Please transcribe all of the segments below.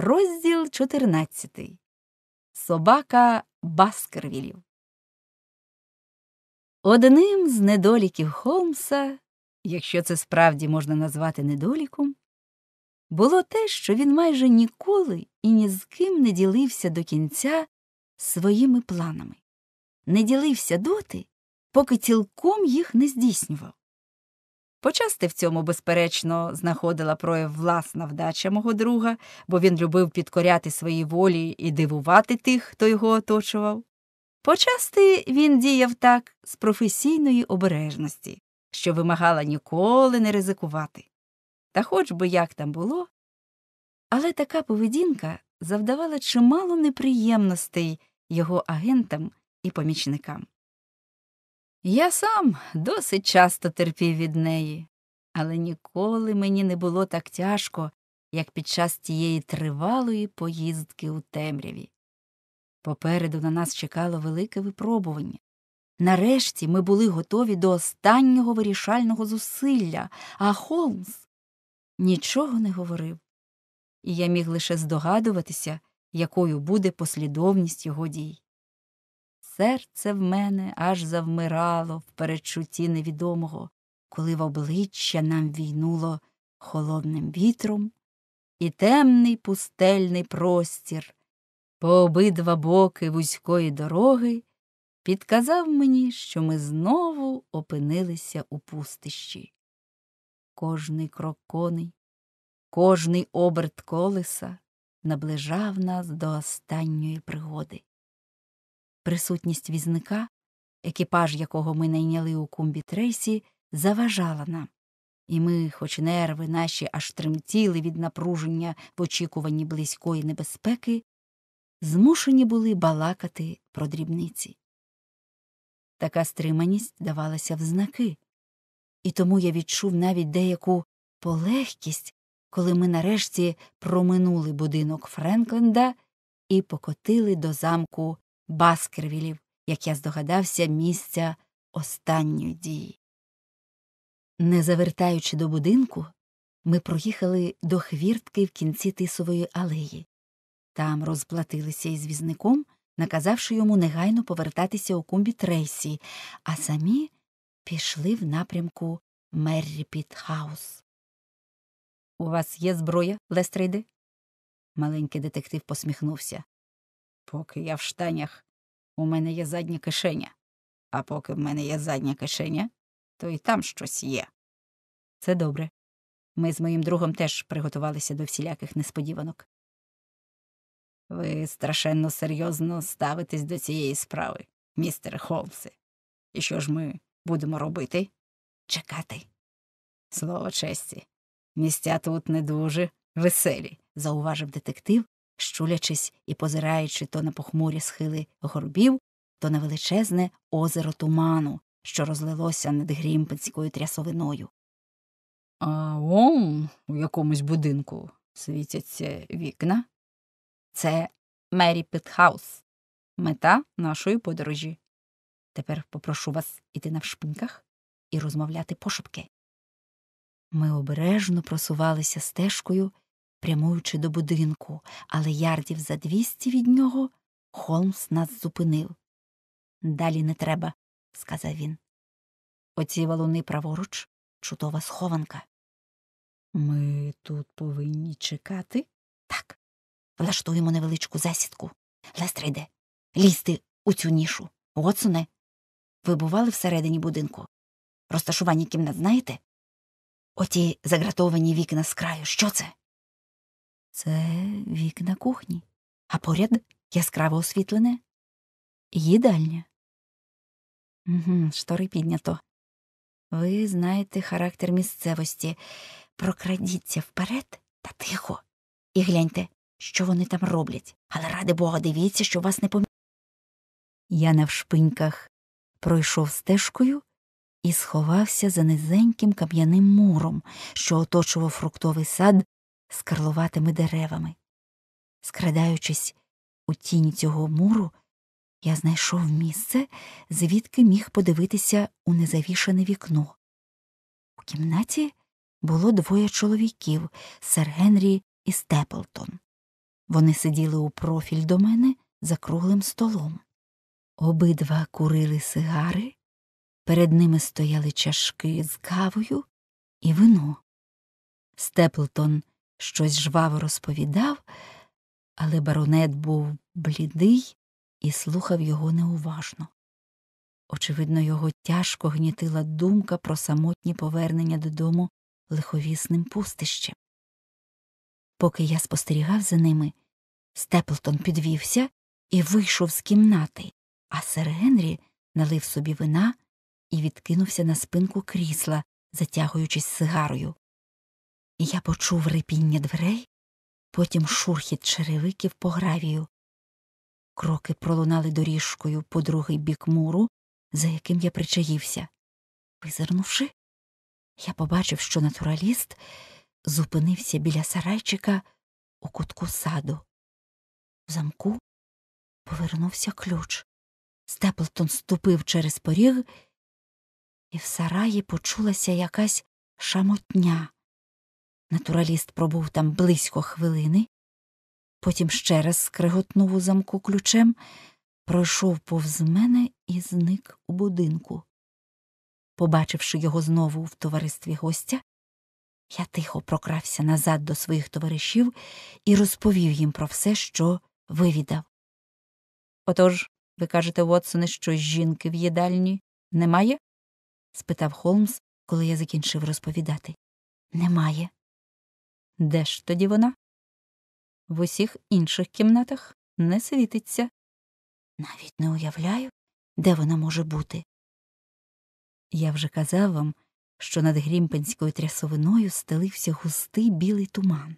Розділ 14. Собака Баскервілів. Одним з недоліків Холмса, якщо це справді можна назвати недоліком, було те, що він майже ніколи і ні з ким не ділився до кінця своїми планами, не ділився доти, поки цілком їх не здійснював. Почасти в цьому, безперечно, знаходила прояв власна вдача мого друга, бо він любив підкоряти своїй волі і дивувати тих, хто його оточував. Почасти він діяв так з професійної обережності, що вимагала ніколи не ризикувати. Та хоч би як там було, але така поведінка завдавала чимало неприємностей його агентам і помічникам. Я сам досить часто терпів від неї, але ніколи мені не було так тяжко, як під час тієї тривалої поїздки у темряві. Попереду на нас чекало велике випробування. Нарешті ми були готові до останнього вирішального зусилля, а Холмс нічого не говорив, і я міг лише здогадуватися, якою буде послідовність його дій серце в мене аж завмирало в передчутті невідомого, коли в обличчя нам війнуло холодним вітром і темний пустельний простір по обидва боки вузької дороги підказав мені, що ми знову опинилися у пустищі. Кожний крок коней, кожний оберт колеса наближав нас до останньої пригоди. Присутність візника, екіпаж якого ми найняли у кумбі трейсі, заважала нам, і ми, хоч нерви наші аж тремтіли від напруження в очікуванні близької небезпеки, змушені були балакати про дрібниці. Така стриманість давалася в знаки, і тому я відчув навіть деяку полегкість, коли ми нарешті проминули будинок Френкленда і покотили до замку. Баскервілів, як я здогадався, місця останньої дії. Не завертаючи до будинку, ми проїхали до хвіртки в кінці тисової алеї. Там розплатилися із візником, наказавши йому негайно повертатися у кумбі Трейсі, а самі пішли в напрямку Мерріпітхаус. У вас є зброя, Лестрейди? Маленький детектив посміхнувся. Поки я в штанях, у мене є задня кишеня, а поки в мене є задня кишеня, то і там щось є. Це добре. Ми з моїм другом теж приготувалися до всіляких несподіванок. Ви страшенно серйозно ставитесь до цієї справи, містер Холмсе. І що ж ми будемо робити? Чекати. Слово честі, Містя тут не дуже веселі, зауважив детектив, щулячись і позираючи то на похмурі схили горбів, то на величезне озеро туману, що розлилося над грімпинською трясовиною. А он у якомусь будинку світяться вікна. Це Мері Петхаус, мета нашої подорожі. Тепер попрошу вас іти на вшпинках і розмовляти пошепки. Ми обережно просувалися стежкою прямуючи до будинку, але ярдів за двісті від нього Холмс нас зупинив. Далі не треба, сказав він. Оці валуни праворуч чудова схованка. Ми тут повинні чекати? Так. Влаштуємо невеличку засідку. Лестрейде, лізти у цю нішу. Отсуне. Ви бували всередині будинку? Розташування кімнат знаєте? Оті загратовані вікна з краю. Що це? Це вікна кухні, а поряд яскраво освітлене їдальня. Угу, Штори піднято. Ви знаєте характер місцевості. Прокрадіться вперед та тихо, і гляньте, що вони там роблять, але ради бога, дивіться, що вас не помі... Я на вшпиньках пройшов стежкою і сховався за низеньким кам'яним муром, що оточував фруктовий сад з карлуватими деревами. Скрадаючись у тінь цього муру, я знайшов місце, звідки міг подивитися у незавішане вікно. У кімнаті було двоє чоловіків сер Генрі і Степлтон. Вони сиділи у профіль до мене за круглим столом. Обидва курили сигари, перед ними стояли чашки з кавою і вино. Степлтон щось жваво розповідав, але баронет був блідий і слухав його неуважно. Очевидно, його тяжко гнітила думка про самотні повернення додому лиховісним пустищем. Поки я спостерігав за ними, Степлтон підвівся і вийшов з кімнати, а сер Генрі налив собі вина і відкинувся на спинку крісла, затягуючись сигарою. Я почув рипіння дверей, потім шурхіт черевиків по гравію. Кроки пролунали доріжкою по другий бік муру, за яким я причаївся. Визирнувши, я побачив, що натураліст зупинився біля сарайчика у кутку саду. В замку повернувся ключ. Степлтон ступив через поріг, і в сараї почулася якась шамотня. Натураліст пробув там близько хвилини, потім ще раз скриготнув у замку ключем, пройшов повз мене і зник у будинку. Побачивши його знову в товаристві гостя, я тихо прокрався назад до своїх товаришів і розповів їм про все, що вивідав. Отож, ви кажете, Уотсоне, що жінки в їдальні немає? спитав Холмс, коли я закінчив розповідати. Немає. Де ж тоді вона? В усіх інших кімнатах не світиться. Навіть не уявляю, де вона може бути. Я вже казав вам, що над грімпенською трясовиною стелився густий білий туман.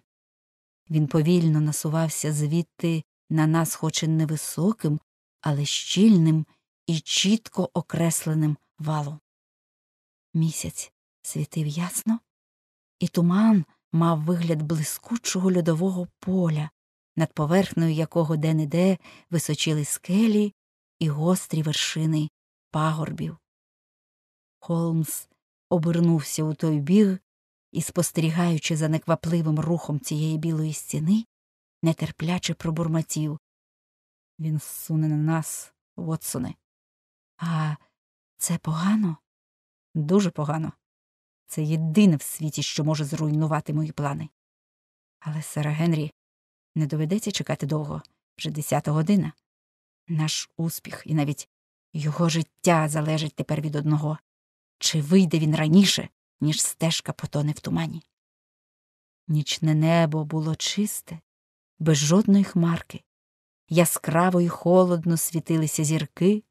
Він повільно насувався звідти на нас, хоч і невисоким, але щільним і чітко окресленим валом. Місяць світив ясно, і туман мав вигляд блискучого льодового поля, над поверхнею якого де не де височили скелі і гострі вершини пагорбів. Холмс обернувся у той біг і, спостерігаючи за неквапливим рухом цієї білої стіни, нетерпляче пробурмотів. Він суне на нас, Вотсоне. А це погано? Дуже погано. Це єдине в світі, що може зруйнувати мої плани. Але, сера Генрі, не доведеться чекати довго вже десята година. Наш успіх і навіть його життя залежить тепер від одного чи вийде він раніше, ніж стежка потоне в тумані. Нічне небо було чисте, без жодної хмарки. Яскраво й холодно світилися зірки,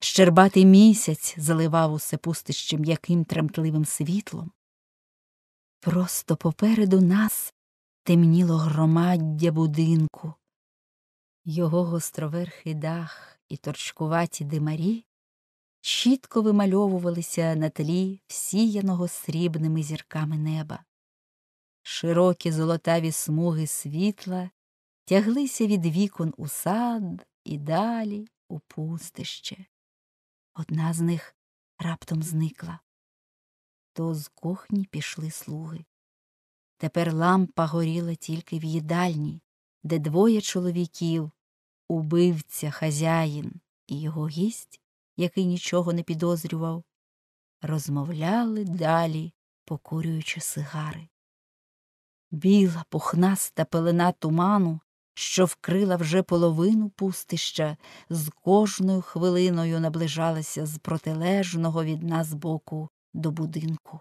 Щербатий місяць заливав усе пустище м'яким тремтливим світлом. Просто попереду нас темніло громаддя будинку, його гостроверхий дах і торчкуваті димарі чітко вимальовувалися на тлі всіяного срібними зірками неба. Широкі золотаві смуги світла тяглися від вікон у сад і далі у пустище. Одна з них раптом зникла. То з кухні пішли слуги. Тепер лампа горіла тільки в їдальні, де двоє чоловіків, убивця, хазяїн і його гість, який нічого не підозрював, розмовляли далі, покурюючи сигари. Біла, пухнаста пелена туману що вкрила вже половину пустища, з кожною хвилиною наближалася з протилежного від нас боку до будинку.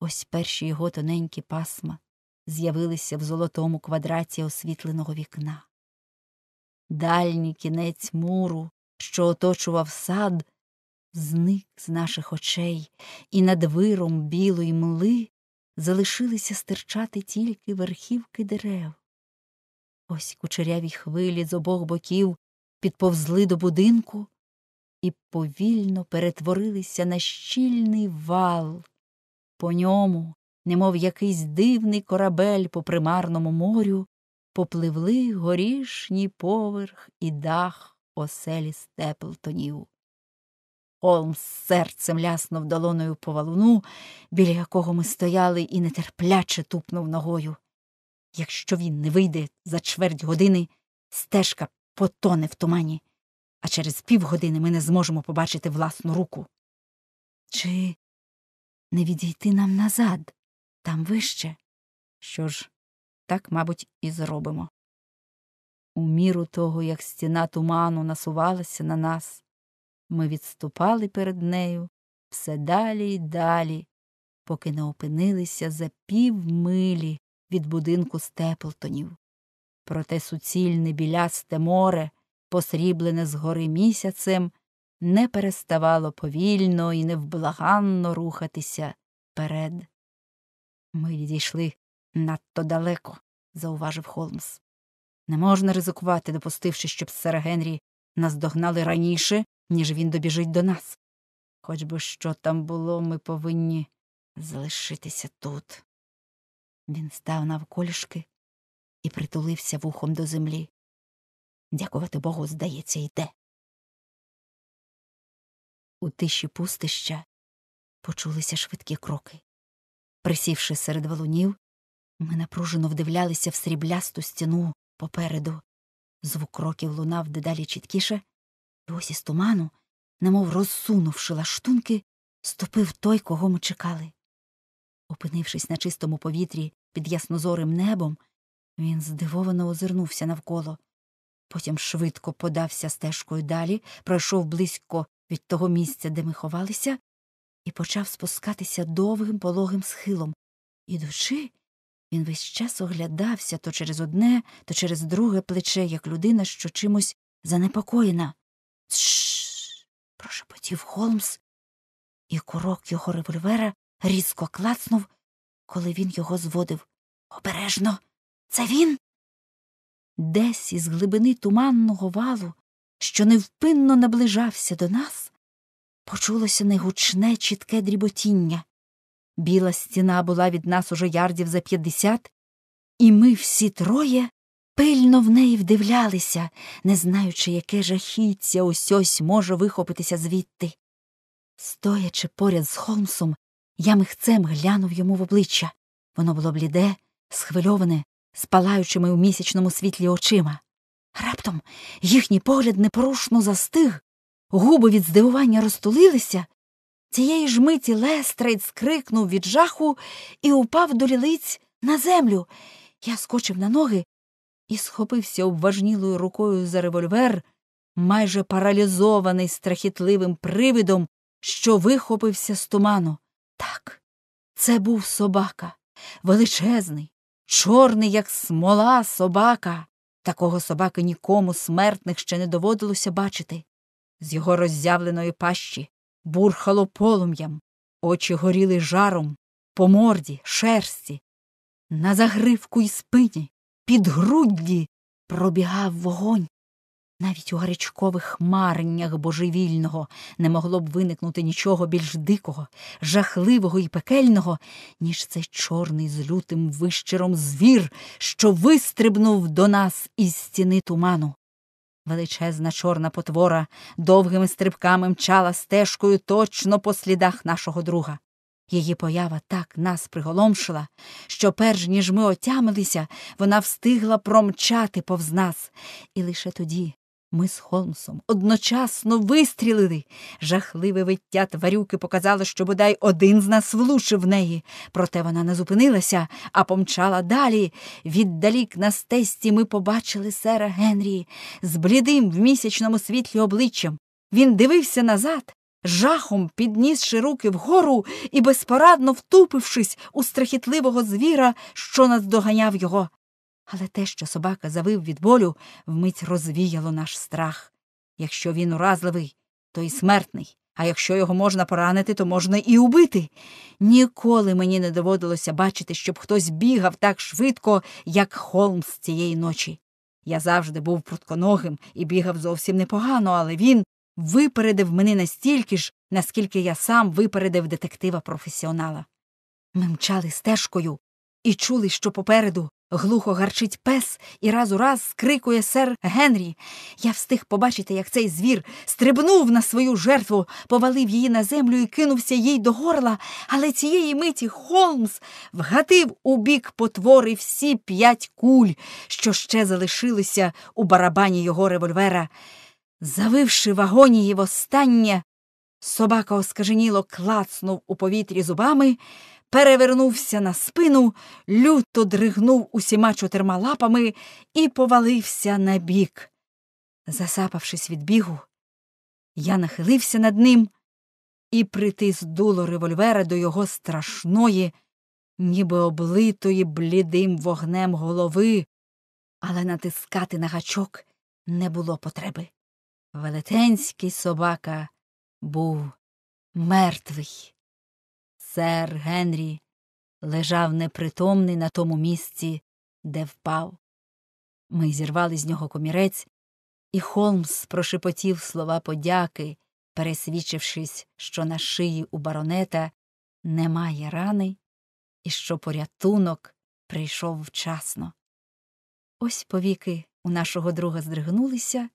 Ось перші його тоненькі пасма з'явилися в золотому квадраті освітленого вікна. Дальній кінець муру, що оточував сад, зник з наших очей, і над виром білої мли залишилися стирчати тільки верхівки дерев. Ось кучеряві хвилі з обох боків підповзли до будинку і повільно перетворилися на щільний вал. По ньому, немов якийсь дивний корабель по примарному морю, попливли горішній поверх і дах оселі степлтонів. Олм серцем ляснув долоною по валуну, біля якого ми стояли, і нетерпляче тупнув ногою. Якщо він не вийде за чверть години, стежка потоне в тумані, а через півгодини ми не зможемо побачити власну руку. Чи не відійти нам назад, там вище? Що ж, так, мабуть, і зробимо. У міру того, як стіна туману насувалася на нас, ми відступали перед нею все далі й далі, поки не опинилися за півмилі від будинку степлтонів. Проте суцільне білясте море, посріблене згори місяцем, не переставало повільно і невблаганно рухатися вперед. Ми відійшли надто далеко, зауважив Холмс. Не можна ризикувати, допустивши, щоб сера Генрі наздогнали раніше, ніж він добіжить до нас. Хоч би що там було, ми повинні залишитися тут. Він став навколішки і притулився вухом до землі. Дякувати Богу, здається, йде. У тиші пустища почулися швидкі кроки. Присівши серед валунів, ми напружено вдивлялися в сріблясту стіну попереду. Звук кроків лунав дедалі чіткіше, і ось із туману, немов розсунувши лаштунки, ступив той, кого ми чекали. Опинившись на чистому повітрі під яснозорим небом, він здивовано озирнувся навколо. Потім швидко подався стежкою далі, пройшов близько від того місця, де ми ховалися, і почав спускатися довгим пологим схилом. Ідучи, він весь час оглядався то через одне, то через друге плече, як людина, що чимось занепокоєна. Тш. прошепотів Холмс, і курок його револьвера різко клацнув, коли він його зводив. Обережно, це він. Десь із глибини туманного валу, що невпинно наближався до нас, почулося негучне, чітке дріботіння. Біла стіна була від нас уже ярдів за п'ятдесят, і ми всі троє пильно в неї вдивлялися, не знаючи, яке жахіття ось ось може вихопитися звідти. Стоячи поряд з Холмсом, я михцем глянув йому в обличчя. Воно було бліде, схвильоване, з палаючими у місячному світлі очима. Раптом їхній погляд непорушно застиг, губи від здивування розтулилися. Цієї ж миті Лестрейд скрикнув від жаху і упав до лілиць на землю. Я скочив на ноги і схопився обважнілою рукою за револьвер, майже паралізований страхітливим привидом, що вихопився з туману. Так, це був собака, величезний, чорний, як смола собака. Такого собаки нікому смертних ще не доводилося бачити. З його роззявленої пащі бурхало полум'ям, очі горіли жаром, по морді, шерсті. На загривку і спині, під грудді пробігав вогонь. Навіть у гарячкових хмарнях божевільного не могло б виникнути нічого більш дикого, жахливого і пекельного, ніж цей чорний з лютим вищером звір, що вистрибнув до нас із стіни туману. Величезна чорна потвора довгими стрибками мчала стежкою точно по слідах нашого друга. Її поява так нас приголомшила, що, перш ніж ми отямилися, вона встигла промчати повз нас, і лише тоді ми з Холмсом одночасно вистрілили. Жахливе виття тварюки показало, що бодай один з нас влучив в неї. Проте вона не зупинилася, а помчала далі. Віддалік на стесті ми побачили сера Генрі з блідим в місячному світлі обличчям. Він дивився назад, жахом піднісши руки вгору і безпорадно втупившись у страхітливого звіра, що наздоганяв його. Але те, що собака завив від болю, вмить розвіяло наш страх. Якщо він уразливий, то й смертний, а якщо його можна поранити, то можна і убити. Ніколи мені не доводилося бачити, щоб хтось бігав так швидко, як Холмс цієї ночі. Я завжди був прутконогим і бігав зовсім непогано, але він випередив мене настільки ж, наскільки я сам випередив детектива професіонала. Ми мчали стежкою і чули, що попереду Глухо гарчить пес і раз у раз скрикує сер Генрі. Я встиг побачити, як цей звір стрибнув на свою жертву, повалив її на землю і кинувся їй до горла, але цієї миті Холмс вгатив у бік потвори всі п'ять куль, що ще залишилися у барабані його револьвера. Завивши в агонії востаннє, собака оскаженіло клацнув у повітрі зубами, перевернувся на спину, люто дригнув усіма чотирма лапами і повалився на бік. Засапавшись від бігу, я нахилився над ним і притис дуло револьвера до його страшної, ніби облитої блідим вогнем голови, але натискати на гачок не було потреби. Велетенський собака був мертвий. Сер Генрі лежав непритомний на тому місці, де впав. Ми зірвали з нього комірець, і Холмс прошепотів слова подяки, пересвідчившись, що на шиї у баронета немає рани і що порятунок прийшов вчасно. Ось повіки у нашого друга здригнулися,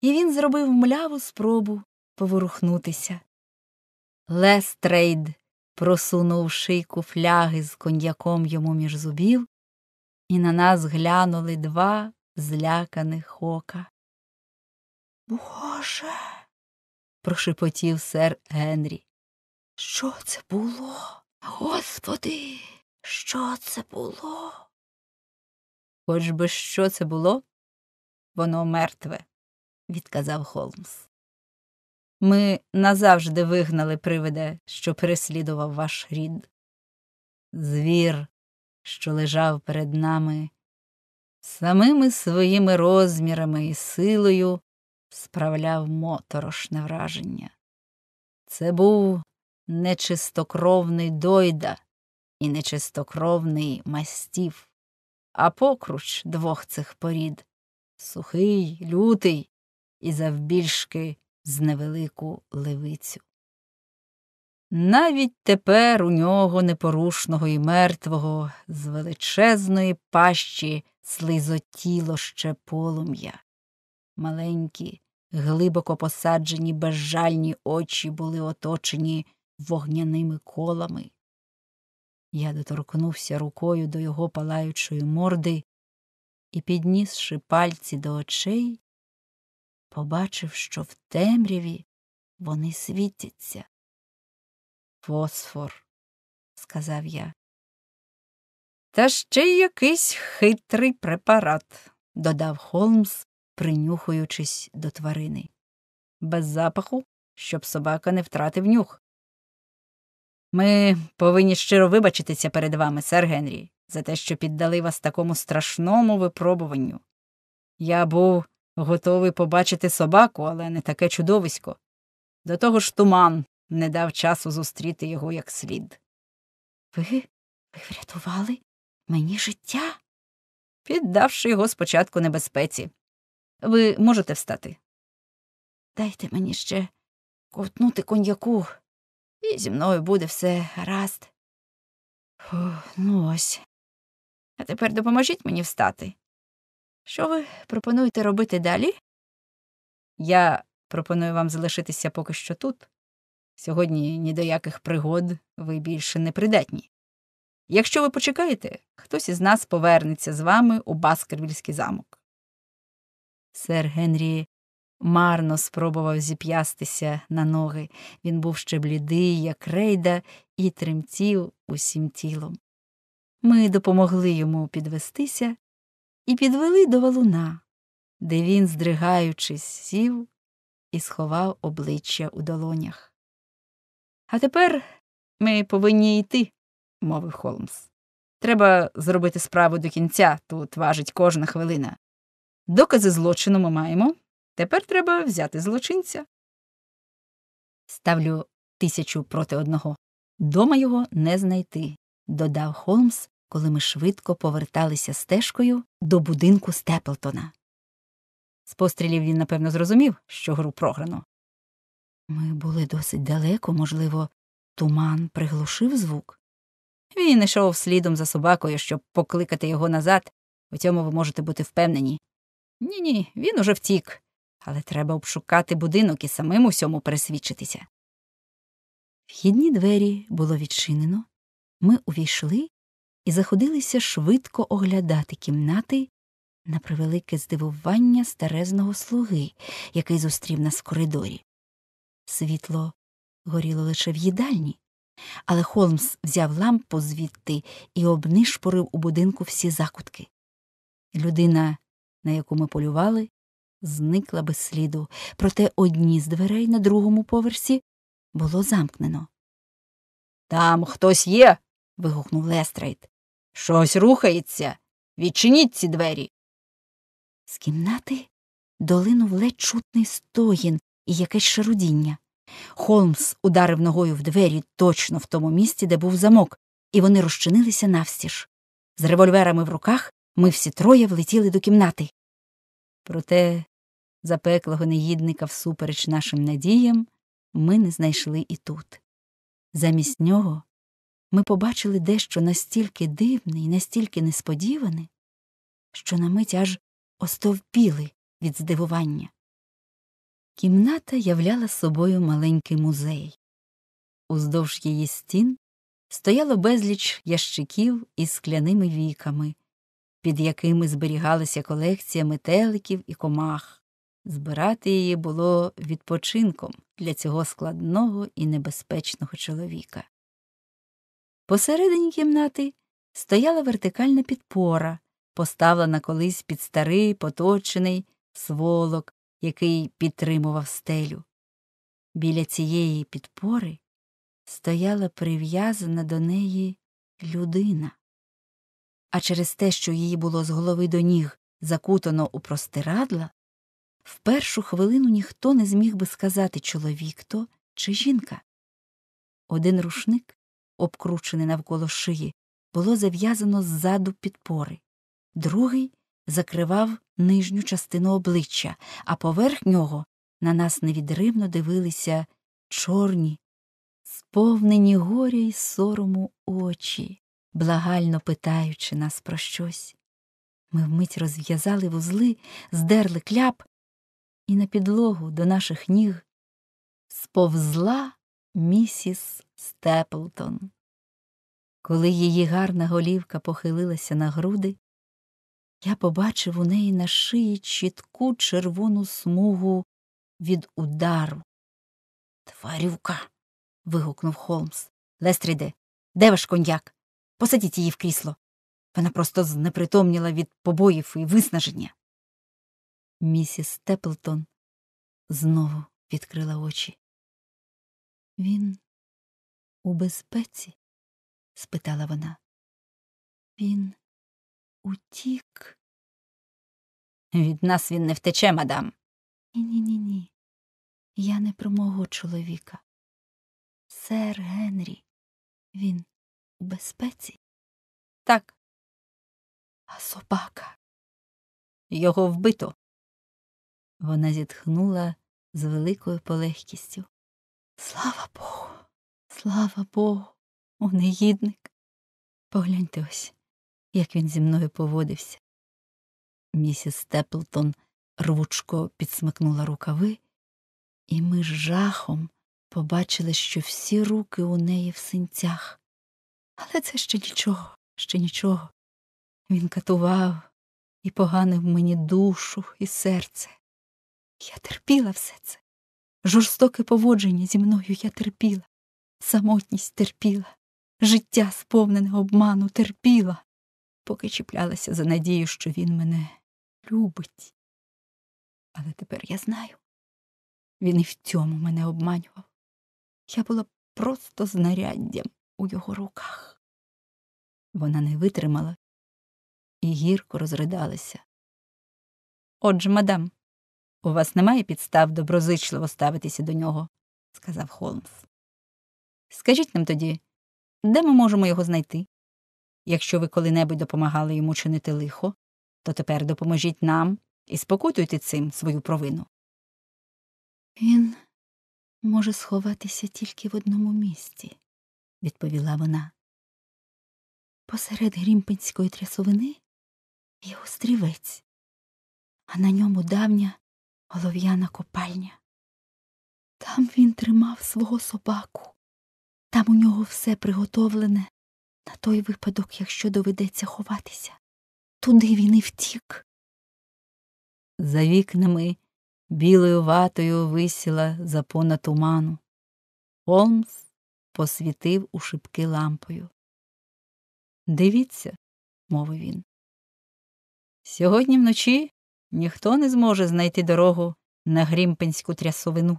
і він зробив мляву спробу поворухнутися. Лестрейд просунув шийку фляги з коньяком йому між зубів, і на нас глянули два зляканих ока. Боже. прошепотів сер Генрі. Що це було? Господи, що це було? Хоч би що це було, воно мертве, відказав Холмс. Ми назавжди вигнали привида, що переслідував ваш рід. Звір, що лежав перед нами, самими своїми розмірами і силою справляв моторошне враження. Це був нечистокровний дойда і нечистокровний мастів, а покруч двох цих порід сухий, лютий і завбільшки з невелику левицю. Навіть тепер у нього непорушного і мертвого, з величезної пащі слизотіло ще полум'я. Маленькі, глибоко посаджені безжальні очі були оточені вогняними колами. Я доторкнувся рукою до його палаючої морди і, піднісши пальці до очей, побачив, що в темряві вони світяться. Фосфор, сказав я. Та ще й якийсь хитрий препарат, додав Холмс, принюхуючись до тварини. Без запаху, щоб собака не втратив нюх. Ми повинні щиро вибачитися перед вами, сер Генрі, за те, що піддали вас такому страшному випробуванню. Я був Готовий побачити собаку, але не таке чудовисько. До того ж туман не дав часу зустріти його як слід. Ви, ви врятували мені життя, піддавши його спочатку небезпеці. Ви можете встати. Дайте мені ще ковтнути коньяку, і зі мною буде все гаразд. Фух, ну ось. А тепер допоможіть мені встати. Що ви пропонуєте робити далі? Я пропоную вам залишитися поки що тут. Сьогодні ні до яких пригод ви більше не придатні. Якщо ви почекаєте, хтось із нас повернеться з вами у Баскервільський замок. Сер Генрі марно спробував зіп'ястися на ноги. Він був ще блідий, як рейда, і тремтів усім тілом. Ми допомогли йому підвестися і підвели до валуна, де він, здригаючись, сів і сховав обличчя у долонях. А тепер ми повинні йти, мовив Холмс. Треба зробити справу до кінця, тут важить кожна хвилина. Докази злочину ми маємо. Тепер треба взяти злочинця. Ставлю тисячу проти одного. Дома його не знайти, додав Холмс коли ми швидко поверталися стежкою до будинку Степлтона. З пострілів він, напевно, зрозумів, що гру програно. Ми були досить далеко, можливо, туман приглушив звук. Він йшов слідом за собакою, щоб покликати його назад. У цьому ви можете бути впевнені. Ні, ні, він уже втік, але треба обшукати будинок і самим усьому пересвідчитися. Вхідні двері було відчинено, ми увійшли і заходилися швидко оглядати кімнати на превелике здивування старезного слуги, який зустрів нас в коридорі. Світло горіло лише в їдальні, але Холмс взяв лампу звідти і обнишпорив у будинку всі закутки. Людина, на яку ми полювали, зникла без сліду, проте одні з дверей на другому поверсі було замкнено. Там хтось є. вигукнув Лестрейд. Щось рухається. Відчиніть ці двері. З кімнати долинув ледь чутний стогін і якесь шарудіння. Холмс ударив ногою в двері точно в тому місці, де був замок, і вони розчинилися навстіж. З револьверами в руках ми всі троє влетіли до кімнати. Проте запеклого негідника всупереч нашим надіям ми не знайшли і тут. Замість нього ми побачили дещо настільки дивне і настільки несподіване, що на мить аж остовпіли від здивування. Кімната являла собою маленький музей. Уздовж її стін стояло безліч ящиків із скляними віками, під якими зберігалася колекція метеликів і комах. Збирати її було відпочинком для цього складного і небезпечного чоловіка. Посередині кімнати стояла вертикальна підпора, поставлена колись під старий поточений сволок, який підтримував стелю. Біля цієї підпори стояла прив'язана до неї людина. А через те, що її було з голови до ніг закутано у простирадла, в першу хвилину ніхто не зміг би сказати, чоловік то чи жінка. Один рушник обкручене навколо шиї, було зав'язано ззаду підпори. Другий закривав нижню частину обличчя, а поверх нього на нас невідривно дивилися чорні, сповнені горя й сорому очі, благально питаючи нас про щось. Ми вмить розв'язали вузли, здерли кляп, і на підлогу до наших ніг сповзла місіс Степлтон. Коли її гарна голівка похилилася на груди, я побачив у неї на шиї чітку червону смугу від удару. Тварюка. вигукнув Холмс. Лестріде, де ваш коньяк? Посадіть її в крісло. Вона просто знепритомніла від побоїв і виснаження. Місіс Степлтон знову відкрила очі. Він у безпеці? спитала вона. Він утік. Від нас він не втече, мадам. Ні, ні, ні. Я не про мого чоловіка. Сер Генрі, він у безпеці? Так. А собака. Його вбито. Вона зітхнула з великою полегкістю. Слава Богу. Слава Богу, у негідник. Погляньте ось, як він зі мною поводився. Місіс Степлтон рвучко підсмикнула рукави, і ми з жахом побачили, що всі руки у неї в синцях. Але це ще нічого, ще нічого. Він катував і поганив мені душу і серце. Я терпіла все це. Жорстоке поводження зі мною я терпіла самотність терпіла, життя сповнене обману терпіла, поки чіплялася за надію, що він мене любить. Але тепер я знаю, він і в цьому мене обманював. Я була просто знаряддям у його руках. Вона не витримала і гірко розридалася. Отже, мадам, у вас немає підстав доброзичливо ставитися до нього, сказав Холмс. Скажіть нам тоді, де ми можемо його знайти? Якщо ви коли-небудь допомагали йому чинити лихо, то тепер допоможіть нам і спокутуйте цим свою провину. Він може сховатися тільки в одному місці, відповіла вона. Посеред грімпинської трясовини є острівець, а на ньому давня голов'яна копальня. Там він тримав свого собаку. Там у нього все приготовлене на той випадок, якщо доведеться ховатися. Туди він і втік. За вікнами білою ватою висіла запона туману. Холмс посвітив у шибки лампою. Дивіться, мовив він. Сьогодні вночі ніхто не зможе знайти дорогу на грімпенську трясовину.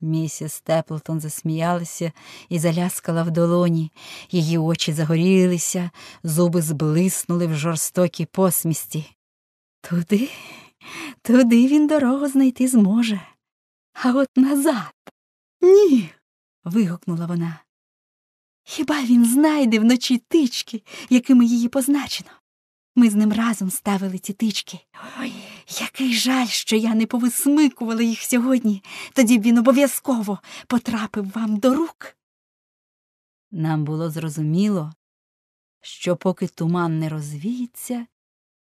Місіс Теплтон засміялася і заляскала в долоні. Її очі загорілися, зуби зблиснули в жорстокій посмісті. Туди, туди він дорогу знайти зможе. А от назад. Ні. вигукнула вона. Хіба він знайде вночі тички, якими її позначено? Ми з ним разом ставили ці тички. Ой, який жаль, що я не повисмикувала їх сьогодні, тоді б він обов'язково потрапив вам до рук. Нам було зрозуміло, що поки туман не розвіється,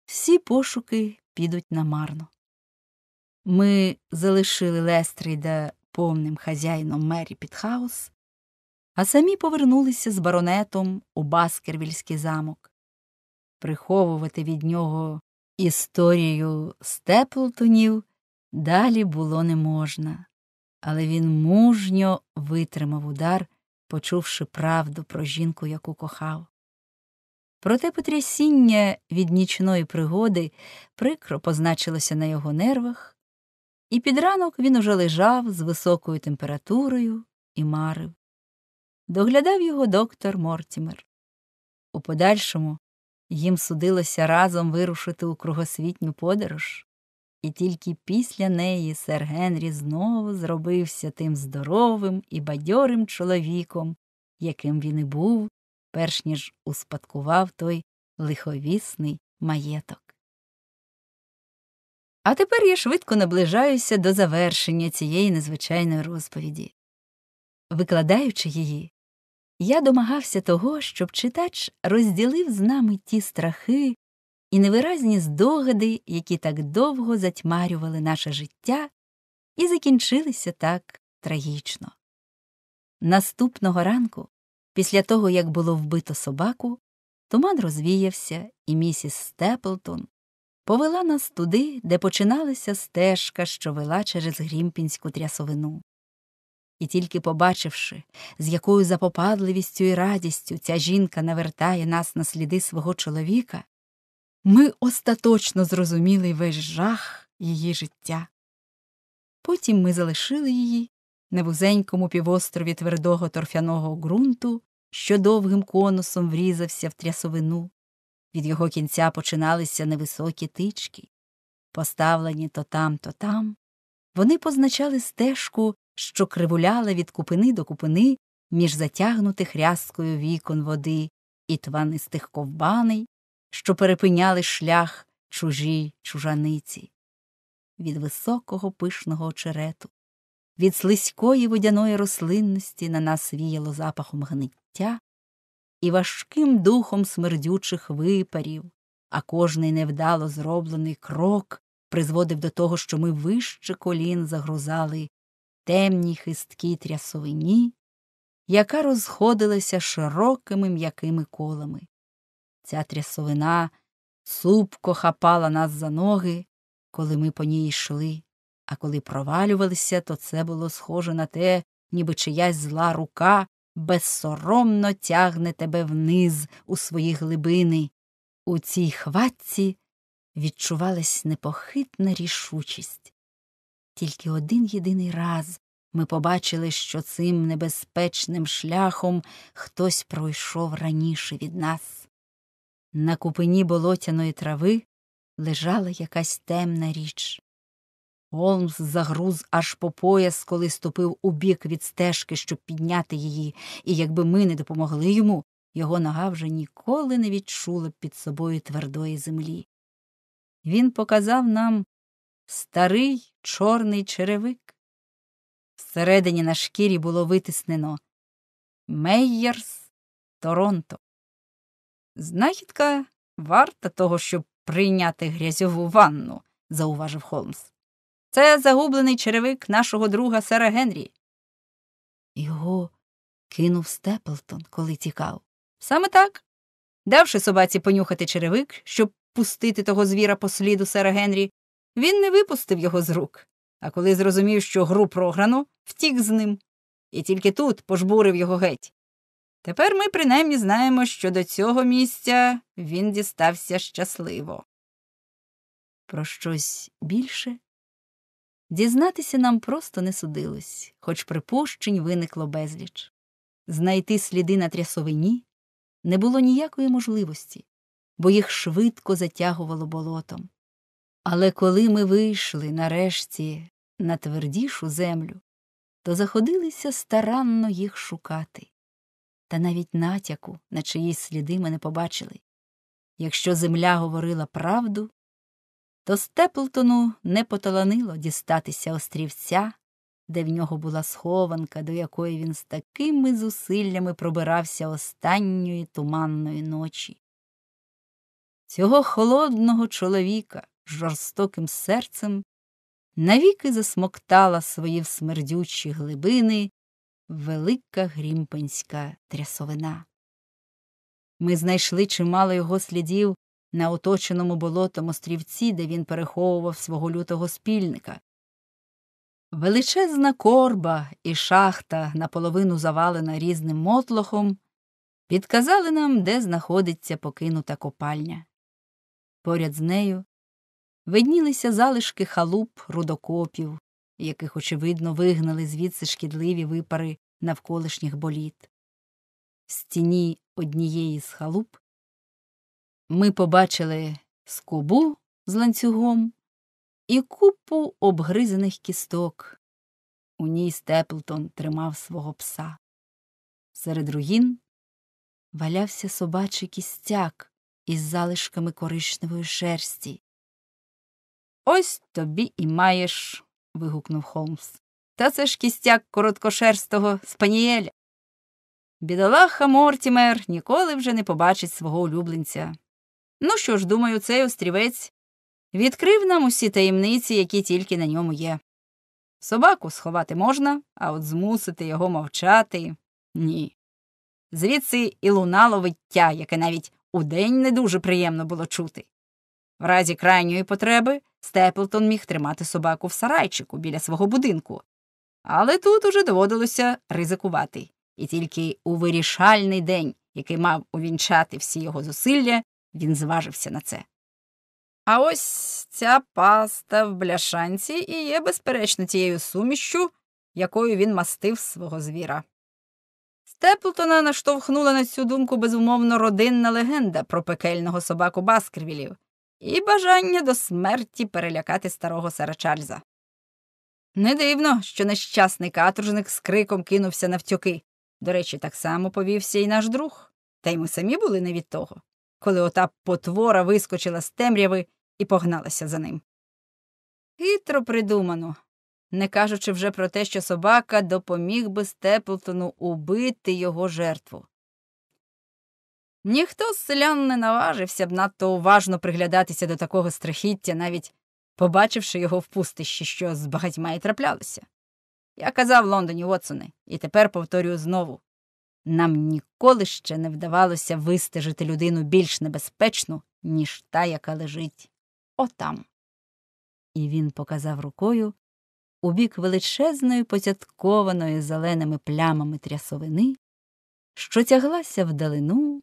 всі пошуки підуть намарно. Ми залишили Лестрейда повним хазяїном Мері Пітхаус, а самі повернулися з баронетом у Баскервільський замок. Приховувати від нього Історію степлтонів далі було не можна, але він мужньо витримав удар, почувши правду про жінку, яку кохав. Проте потрясіння від нічної пригоди прикро позначилося на його нервах, і під ранок він уже лежав з високою температурою і марив. Доглядав його доктор Мортімер. У подальшому їм судилося разом вирушити у кругосвітню подорож, і тільки після неї сер Генрі знову зробився тим здоровим і бадьорим чоловіком, яким він і був, перш ніж успадкував той лиховісний маєток. А тепер я швидко наближаюся до завершення цієї незвичайної розповіді. Викладаючи її, я домагався того, щоб читач розділив з нами ті страхи і невиразні здогади, які так довго затьмарювали наше життя і закінчилися так трагічно. Наступного ранку, після того, як було вбито собаку, туман розвіявся, і місіс Степлтон повела нас туди, де починалася стежка, що вела через грімпінську трясовину. І тільки побачивши, з якою запопадливістю і радістю ця жінка навертає нас на сліди свого чоловіка, ми остаточно зрозуміли весь жах її життя. Потім ми залишили її на вузенькому півострові твердого торфяного ґрунту, що довгим конусом врізався в трясовину. Від його кінця починалися невисокі тички, поставлені то там, то там, вони позначали стежку що кривуляла від купини до купини між затягнутих рязкою вікон води і тванистих ковбаней, що перепиняли шлях чужій чужаниці, від високого пишного очерету, від слизької водяної рослинності на нас віяло запахом гниття і важким духом смердючих випарів, а кожний невдало зроблений крок призводив до того, що ми вище колін загрузали темні хисткі трясовині, яка розходилася широкими м'якими колами. Ця трясовина цупко хапала нас за ноги, коли ми по ній йшли, а коли провалювалися, то це було схоже на те, ніби чиясь зла рука безсоромно тягне тебе вниз у свої глибини. У цій хватці відчувалась непохитна рішучість. Тільки один єдиний раз ми побачили, що цим небезпечним шляхом хтось пройшов раніше від нас. На купині болотяної трави лежала якась темна річ. Холмс загруз аж по пояс, коли ступив у бік від стежки, щоб підняти її, і якби ми не допомогли йому, його нога вже ніколи не відчула б під собою твердої землі. Він показав нам старий чорний черевик. Всередині на шкірі було витиснено Мейєрс Торонто. Знахідка варта того, щоб прийняти грязьову ванну, зауважив Холмс. Це загублений черевик нашого друга Сера Генрі. Його кинув Степлтон, коли тікав. Саме так. Давши собаці понюхати черевик, щоб пустити того звіра по сліду Сера Генрі, він не випустив його з рук, а коли зрозумів, що гру програно, втік з ним. І тільки тут пожбурив його геть. Тепер ми принаймні знаємо, що до цього місця він дістався щасливо. Про щось більше дізнатися нам просто не судилось, хоч припущень виникло безліч. Знайти сліди на трясовині не було ніякої можливості, бо їх швидко затягувало болотом. Але коли ми вийшли нарешті на твердішу землю, то заходилися старанно їх шукати, та навіть натяку, на чиїсь сліди ми не побачили. Якщо земля говорила правду, то Степлтону не поталанило дістатися острівця, де в нього була схованка, до якої він з такими зусиллями пробирався останньої туманної ночі. Цього холодного чоловіка жорстоким серцем, навіки засмоктала свої смердючі глибини велика грімпенська трясовина. Ми знайшли чимало його слідів на оточеному болотом острівці, де він переховував свого лютого спільника. Величезна корба і шахта, наполовину завалена різним мотлохом, підказали нам, де знаходиться покинута копальня. Поряд з нею виднілися залишки халуп рудокопів, яких, очевидно, вигнали звідси шкідливі випари навколишніх боліт. В стіні однієї з халуп ми побачили скобу з ланцюгом і купу обгризаних кісток. У ній Степлтон тримав свого пса. Серед руїн валявся собачий кістяк із залишками коричневої шерсті, Ось тобі і маєш. вигукнув Холмс. Та це ж кістяк короткошерстого спанієля. Бідолаха Мортімер ніколи вже не побачить свого улюбленця. Ну що ж, думаю, цей острівець відкрив нам усі таємниці, які тільки на ньому є. Собаку сховати можна, а от змусити його мовчати ні. Звідси і лунало виття, яке навіть удень не дуже приємно було чути. В разі крайньої потреби Степлтон міг тримати собаку в сарайчику біля свого будинку. Але тут уже доводилося ризикувати, і тільки у вирішальний день, який мав увінчати всі його зусилля, він зважився на це. А ось ця паста в бляшанці і є, безперечно, тією сумішчю, якою він мастив свого звіра. Степлтона наштовхнула на цю думку безумовно родинна легенда про пекельного собаку Баскервілів, і бажання до смерті перелякати старого сера Чарльза. Не дивно, що нещасний каторжник з криком кинувся навтюки. До речі, так само повівся і наш друг, та й ми самі були не від того, коли ота потвора вискочила з темряви і погналася за ним. Хитро придумано, не кажучи вже про те, що собака допоміг би Степлтону убити його жертву. Ніхто з селян не наважився б надто уважно приглядатися до такого страхіття, навіть побачивши його в пустищі, що з багатьма й траплялося. Я казав Лондоні, Вотсоне, і тепер повторюю знову нам ніколи ще не вдавалося вистежити людину більш небезпечну, ніж та, яка лежить отам. І він показав рукою у бік величезної, потяткованої зеленими плямами трясовини, що тяглася вдалину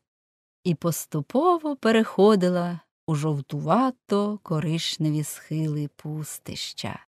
і поступово переходила у жовтувато коришневі схили пустища.